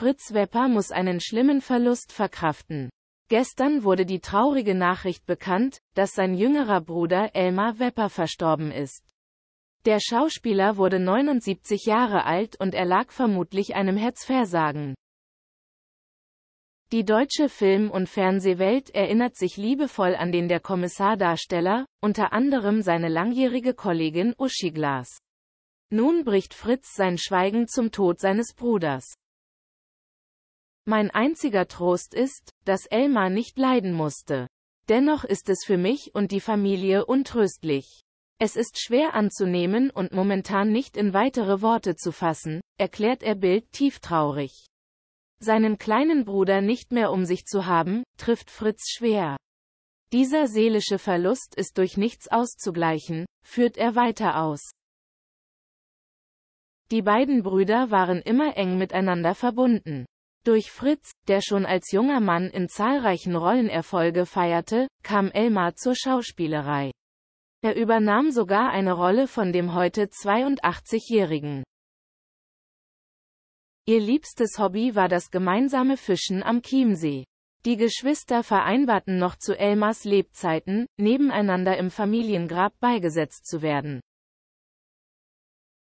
Fritz Wepper muss einen schlimmen Verlust verkraften. Gestern wurde die traurige Nachricht bekannt, dass sein jüngerer Bruder Elmar Wepper verstorben ist. Der Schauspieler wurde 79 Jahre alt und erlag vermutlich einem Herzversagen. Die deutsche Film- und Fernsehwelt erinnert sich liebevoll an den der Kommissardarsteller, unter anderem seine langjährige Kollegin Uschi Glas. Nun bricht Fritz sein Schweigen zum Tod seines Bruders. Mein einziger Trost ist, dass Elmar nicht leiden musste. Dennoch ist es für mich und die Familie untröstlich. Es ist schwer anzunehmen und momentan nicht in weitere Worte zu fassen, erklärt er Bild tieftraurig. Seinen kleinen Bruder nicht mehr um sich zu haben, trifft Fritz schwer. Dieser seelische Verlust ist durch nichts auszugleichen, führt er weiter aus. Die beiden Brüder waren immer eng miteinander verbunden. Durch Fritz, der schon als junger Mann in zahlreichen Rollen Erfolge feierte, kam Elmar zur Schauspielerei. Er übernahm sogar eine Rolle von dem heute 82-Jährigen. Ihr liebstes Hobby war das gemeinsame Fischen am Chiemsee. Die Geschwister vereinbarten noch zu Elmars Lebzeiten, nebeneinander im Familiengrab beigesetzt zu werden.